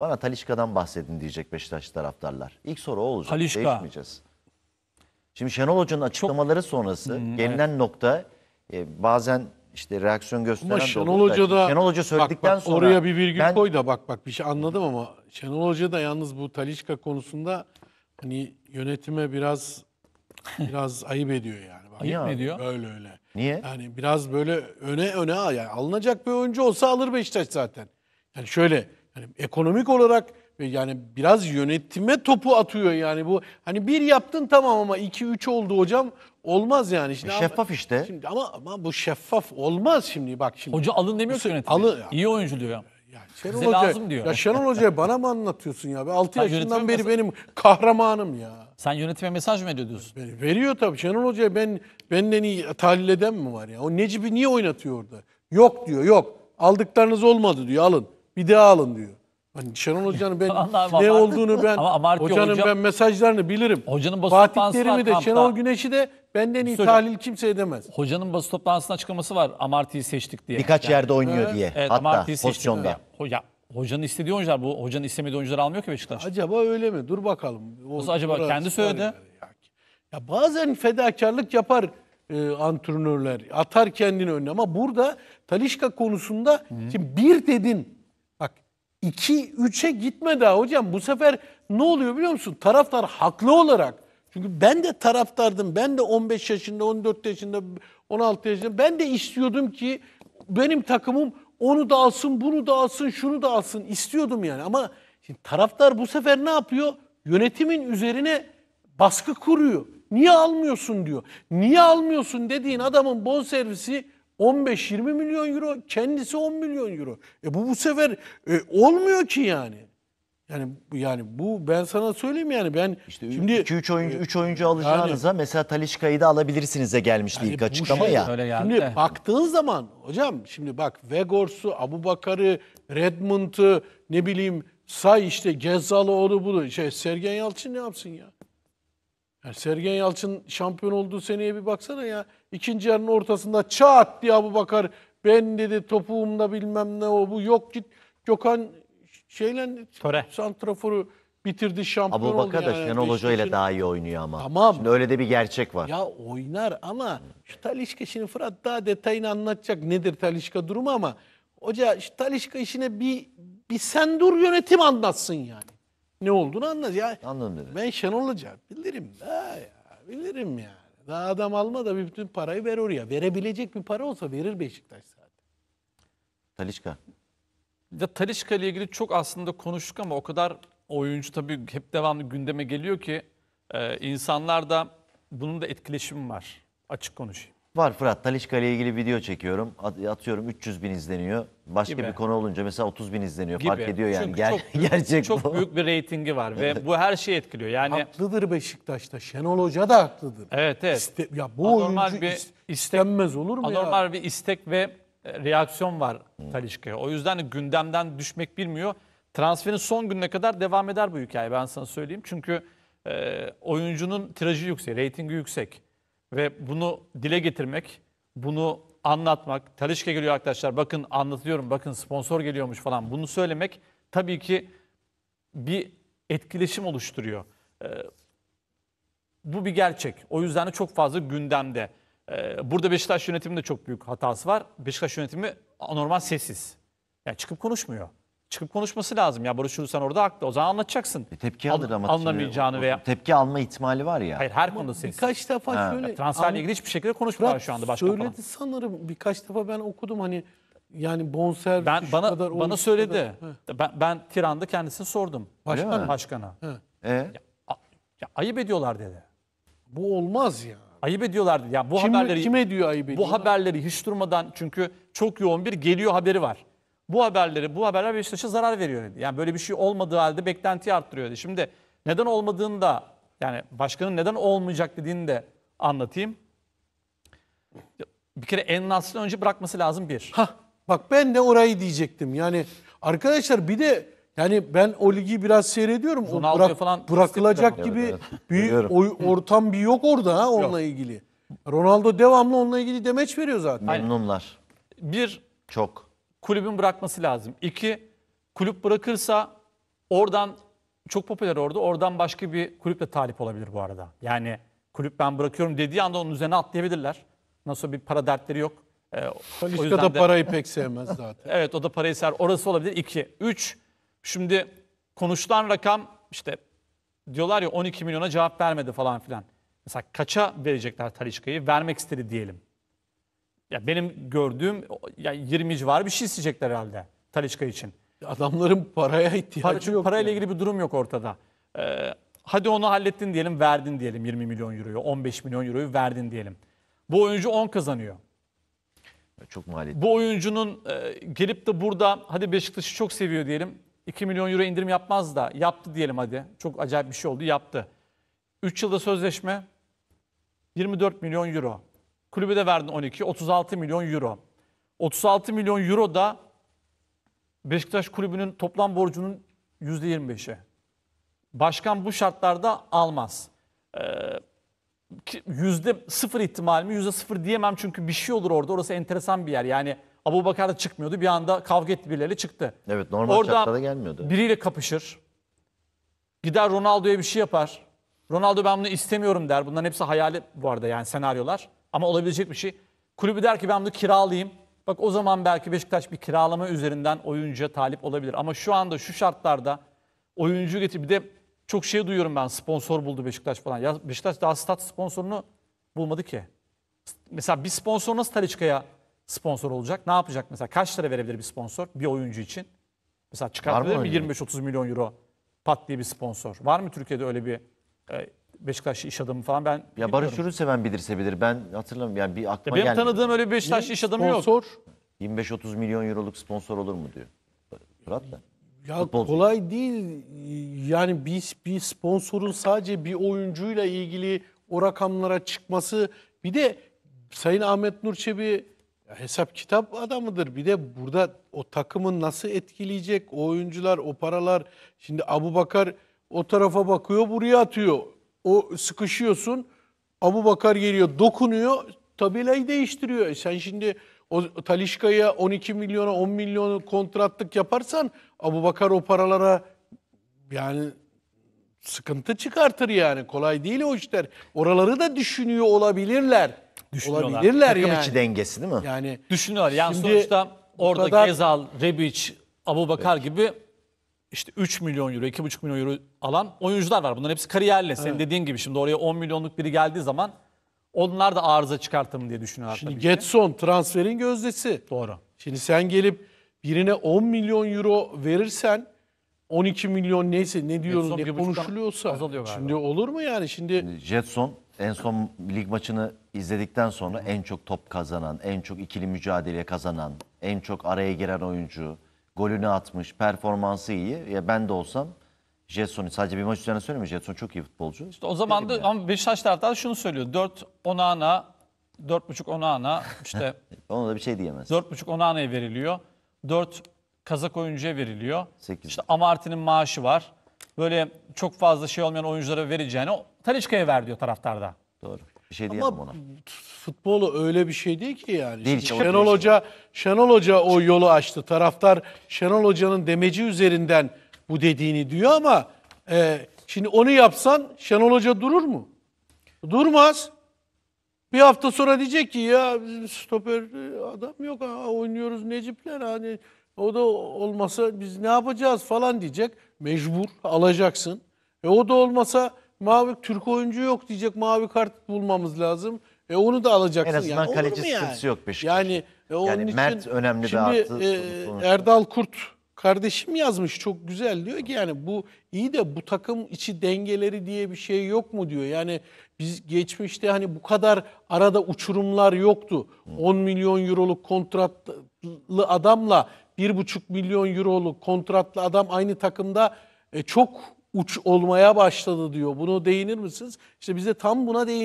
Bana Talişka'dan bahsedin diyecek Beşiktaş taraftarlar. İlk soru o olacak. Talişka. Değişmeyeceğiz. Şimdi Şenol Hoca'nın açıklamaları Çok... sonrası hmm, gelinen evet. nokta e, bazen işte reaksiyon gösteren ama Şenol Hoca da Şenol Hoca söyledikten bak, bak, sonra oraya bir virgül ben, koy da bak bak bir şey anladım ama Şenol Hoca da yalnız bu Talişka konusunda hani yönetime biraz biraz ayıp ediyor yani. Bak, ayıp ne diyor? Böyle öyle. Niye? Yani biraz böyle öne öne yani alınacak bir oyuncu olsa alır Beşiktaş zaten. Yani şöyle Hani ekonomik olarak e, yani biraz yönetime topu atıyor yani bu. Hani bir yaptın tamam ama iki üç oldu hocam olmaz yani. Şimdi e, şeffaf ama, işte. Şimdi ama, ama bu şeffaf olmaz şimdi bak şimdi. Hoca alın demiyorsa yönetimi. Alın- İyi oyuncu diyor ya. Ya Şenol lazım diyor. Ya Şenol Hoca'ya bana mı anlatıyorsun ya? 6 yaşından yönetmen beri benim kahramanım ya. Sen yönetime mesaj mı ediyorsun Veriyor tabii. Şenol Hoca'ya ben benden iyi tahlil eden mi var ya? O Necip'i niye oynatıyor orada? Yok diyor yok. Aldıklarınız olmadı diyor alın. Bir daha alın diyor. Hani Şenol Hoca'nın ben ne abarttın. olduğunu ben Ama hocanın hocam. ben mesajlarını bilirim. Hocanın basın Fatih toplantısı var Terim'i de kampta. Şenol Güneş'i de benden iyi tahlil kimse edemez. Hocanın basın toplantısında açıklaması var. Amartya'yı seçtik diye. Birkaç yerde oynuyor diye. Evet, Hatta Amartya'yı seçtik. pozisyonda. Ya, hocanın istediği oyuncular bu. Hocanın istemediği oyuncuları almıyor ki Beşiktaş. Acaba öyle mi? Dur bakalım. O, Nasıl acaba? Kendi söyledi. Ya, bazen fedakarlık yapar e, antrenörler. Atar kendini önüne ama burada Talişka konusunda şimdi bir dedin 2-3'e gitme daha hocam. Bu sefer ne oluyor biliyor musun? Taraftar haklı olarak. Çünkü ben de taraftardım. Ben de 15 yaşında, 14 yaşında, 16 yaşında. Ben de istiyordum ki benim takımım onu da alsın, bunu da alsın, şunu da alsın istiyordum yani. Ama şimdi taraftar bu sefer ne yapıyor? Yönetimin üzerine baskı kuruyor. Niye almıyorsun diyor. Niye almıyorsun dediğin adamın bonservisi 15-20 milyon euro, kendisi 10 milyon euro. E bu bu sefer e, olmuyor ki yani. Yani yani bu ben sana söyleyeyim yani ben işte şimdi 2 3 oyuncu 3 e, oyuncu alacağınıza yani, mesela Talişka'yı da alabilirsiniz de gelmişti yani ilk açıklama şey, ya. Yani. Şimdi de. baktığın zaman hocam şimdi bak Vegors'u, Abubakar'ı, Redmond'u ne bileyim say işte Gezzalı onu bunu şey Sergen Yalçın ne yapsın ya? Yani Sergen Yalçın şampiyon olduğu seneye bir baksana ya. İkinci yarının ortasında çat diye Abu Bakar ben dedi topuğumda bilmem ne o bu yok git. Gökhan şeyle Töre. santraforu bitirdi şampiyon Abu Bakar oldu. da yani. Şenol Hoca ile daha iyi oynuyor ama. Tamam. Şimdi öyle de bir gerçek var. Ya oynar ama şu Talişka şimdi Fırat daha detayını anlatacak nedir Talişka durumu ama hoca şu Talişka işine bir, bir sen dur yönetim anlatsın yani ne olduğunu anlar. Ya, Anladım dedi. Ben Şenol Hoca bilirim Ha ya bilirim yani. Daha adam alma da bütün parayı ver oraya. Verebilecek bir para olsa verir Beşiktaş zaten. Talişka. Ya Talişka ile ilgili çok aslında konuştuk ama o kadar oyuncu tabii hep devamlı gündeme geliyor ki e, insanlar da bunun da etkileşimi var. Açık konuşayım. Var Fırat Talişka ile ilgili video çekiyorum. Atıyorum 300 bin izleniyor. Başka Gibi. bir konu olunca mesela 30 bin izleniyor. Gibi. Fark ediyor yani. Çünkü Ger- çok büyük- gerçek bu. büyük bir reytingi var ve bu her şeyi etkiliyor. Yani Haklıdır Beşiktaş'ta. Şenol Hoca da haklıdır. evet evet. İste- ya bu Anormal oyuncu bir is- istek- istenmez olur mu ya? Anormal bir istek ve e, reaksiyon var Talişka'ya. O yüzden gündemden düşmek bilmiyor. Transferin son gününe kadar devam eder bu hikaye ben sana söyleyeyim. Çünkü e, oyuncunun tirajı yüksek, reytingi yüksek ve bunu dile getirmek, bunu anlatmak, Talişka geliyor arkadaşlar bakın anlatıyorum, bakın sponsor geliyormuş falan bunu söylemek tabii ki bir etkileşim oluşturuyor. Ee, bu bir gerçek. O yüzden de çok fazla gündemde. Ee, burada Beşiktaş yönetiminde çok büyük hatası var. Beşiktaş yönetimi anormal sessiz. Yani çıkıp konuşmuyor çıkıp konuşması lazım. Ya Barış Ulusan orada haklı. O zaman anlatacaksın. E tepki alır ama. Anlamayacağını o, veya. Tepki alma ihtimali var ya. Hayır her konuda sessiz. Birkaç defa ha. şöyle. Ya, transferle ilgili hiçbir şekilde konuşmuyorlar şu anda başkan söyledi falan. sanırım. Birkaç defa ben okudum hani yani bonservis ben, bana, kadar. Bana söyledi. Kadar. Ben, ben Tiran'da kendisine sordum. Başkan, başkana. Başkana. E? Ya, ya, ayıp ediyorlar dedi. Bu olmaz ya. Ayıp ediyorlar dedi. Yani bu Kim, haberleri, kime diyor ayıp ediyor? Bu haberleri hiç durmadan çünkü çok yoğun bir geliyor haberi var bu haberleri, bu haberler Beşiktaş'a zarar veriyor dedi. Yani böyle bir şey olmadığı halde beklentiyi arttırıyor dedi. Şimdi neden olmadığında, yani başkanın neden olmayacak dediğini de anlatayım. Bir kere En Nasr'ın önce bırakması lazım bir. Ha, bak ben de orayı diyecektim. Yani arkadaşlar bir de yani ben o ligi biraz seyrediyorum. o bırak, falan bırakılacak gibi evet, evet. büyük oy, ortam bir yok orada ha onunla yok. ilgili. Ronaldo devamlı onunla ilgili demeç veriyor zaten. Memnunlar. Bir çok kulübün bırakması lazım. İki, kulüp bırakırsa oradan çok popüler orada. Oradan başka bir kulüple talip olabilir bu arada. Yani kulüp ben bırakıyorum dediği anda onun üzerine atlayabilirler. Nasıl bir para dertleri yok. Ee, Talişka da de, parayı pek sevmez zaten. evet o da parayı sever. Orası olabilir. İki. Üç. Şimdi konuşulan rakam işte diyorlar ya 12 milyona cevap vermedi falan filan. Mesela kaça verecekler Talişka'yı? Vermek istedi diyelim. Ya benim gördüğüm ya 20 civarı bir şey isteyecekler herhalde Talişka için. Adamların paraya ihtiyacı Para, yok. Parayla yani. ilgili bir durum yok ortada. Ee, hadi onu hallettin diyelim, verdin diyelim 20 milyon euroyu, 15 milyon euroyu verdin diyelim. Bu oyuncu 10 kazanıyor. Çok maliyetli. Bu oyuncunun e, gelip de burada hadi Beşiktaş'ı çok seviyor diyelim. 2 milyon euro indirim yapmaz da yaptı diyelim hadi. Çok acayip bir şey oldu yaptı. 3 yılda sözleşme 24 milyon euro. Kulübe de verdin 12. 36 milyon euro. 36 milyon euro da Beşiktaş kulübünün toplam borcunun %25'i. Başkan bu şartlarda almaz. Ee, yüzde sıfır ihtimal mi? Yüzde sıfır diyemem çünkü bir şey olur orada. Orası enteresan bir yer. Yani Abu Bakar da çıkmıyordu. Bir anda kavga etti birileri çıktı. Evet normal orada şartlara gelmiyordu. biriyle kapışır. Gider Ronaldo'ya bir şey yapar. Ronaldo ben bunu istemiyorum der. Bunların hepsi hayali bu arada yani senaryolar. Ama olabilecek bir şey. Kulübü der ki ben bunu kiralayayım. Bak o zaman belki Beşiktaş bir kiralama üzerinden oyuncuya talip olabilir. Ama şu anda şu şartlarda oyuncu getir bir de çok şey duyuyorum ben sponsor buldu Beşiktaş falan. Ya Beşiktaş daha stat sponsorunu bulmadı ki. Mesela bir sponsor nasıl Taliçka'ya sponsor olacak? Ne yapacak mesela? Kaç lira verebilir bir sponsor bir oyuncu için? Mesela çıkartabilir mi 25-30 milyon euro pat diye bir sponsor? Var mı Türkiye'de öyle bir e, Beşiktaşlı iş adamı falan ben Ya Barış Barış seven bilirse bilir. Ben hatırlamıyorum. Yani bir aklıma Benim gelmedi. tanıdığım öyle bir Beşiktaşlı iş adamı yok. Sponsor. 25-30 milyon euroluk sponsor olur mu diyor. Fırat da. Ya Futbolcu. kolay değil. Yani bir, bir sponsorun sadece bir oyuncuyla ilgili o rakamlara çıkması. Bir de Sayın Ahmet Nur Çebi hesap kitap adamıdır. Bir de burada o takımı nasıl etkileyecek? O oyuncular, o paralar. Şimdi Abu Bakar o tarafa bakıyor, buraya atıyor. O sıkışıyorsun. Abu Bakar geliyor, dokunuyor, tabelayı değiştiriyor. E sen şimdi o Talişka'ya 12 milyona 10 milyonu kontratlık yaparsan Abu Bakar o paralara yani sıkıntı çıkartır yani. Kolay değil o işler. Oraları da düşünüyor olabilirler. Düşünüyorlar. Olabilirler Takım yani. içi dengesi değil mi? Yani Düşünüyorlar. Yani sonuçta orada kadar... Gezal, Rebic, Abu Bakar evet. gibi işte 3 milyon euro, 2,5 milyon euro alan oyuncular var. Bunların hepsi kariyerle. Senin Evet. dediğin gibi şimdi oraya 10 milyonluk biri geldiği zaman onlar da arıza çıkartır mı diye düşünüyorlar Şimdi tabii ki. transferin gözdesi. Doğru. Şimdi sen gelip birine 10 milyon euro verirsen 12 milyon neyse ne diyoruz ne konuşuluyorsa. azalıyor galiba. Şimdi olur mu yani? Şimdi Jetson en son lig maçını izledikten sonra en çok top kazanan, en çok ikili mücadele kazanan, en çok araya giren oyuncu golünü atmış, performansı iyi. Ya ben de olsam Jetson'u sadece bir maç üzerine söylemiyorum. Jetson çok iyi futbolcu. İşte o zaman da yani. ama Beşiktaş taraftarı şunu söylüyor. 4 Onana, 4.5 Onana işte ona da bir şey diyemez. 4.5 ana veriliyor. 4 Kazak oyuncuya veriliyor. 8. İşte Amarty'nin maaşı var. Böyle çok fazla şey olmayan oyunculara vereceğini Talişka'ya ver diyor taraftarda. Doğru. Bir şey diyemem Ama ona. futbolu öyle bir şey değil ki yani. Değil, Şimdi Şenol şey. Hoca Şenol Hoca o yolu açtı. Taraftar Şenol Hoca'nın demeci üzerinden bu dediğini diyor ama e, şimdi onu yapsan Şenol Hoca durur mu? Durmaz. Bir hafta sonra diyecek ki ya bizim stoper e, adam yok ha, oynuyoruz Necip'ler hani o da olmasa biz ne yapacağız falan diyecek. Mecbur alacaksın. E o da olmasa mavi Türk oyuncu yok diyecek mavi kart bulmamız lazım. E onu da alacaksın. En azından yani, kaleci yani? yok Beşiktaş'ın. Yani, e, onun yani için, Mert önemli şimdi, bir artı. E, Erdal Kurt kardeşim yazmış çok güzel diyor ki yani bu iyi de bu takım içi dengeleri diye bir şey yok mu diyor. Yani biz geçmişte hani bu kadar arada uçurumlar yoktu. 10 milyon euroluk kontratlı adamla 1,5 milyon euroluk kontratlı adam aynı takımda e, çok uç olmaya başladı diyor. Bunu değinir misiniz? İşte bize tam buna değiniyor.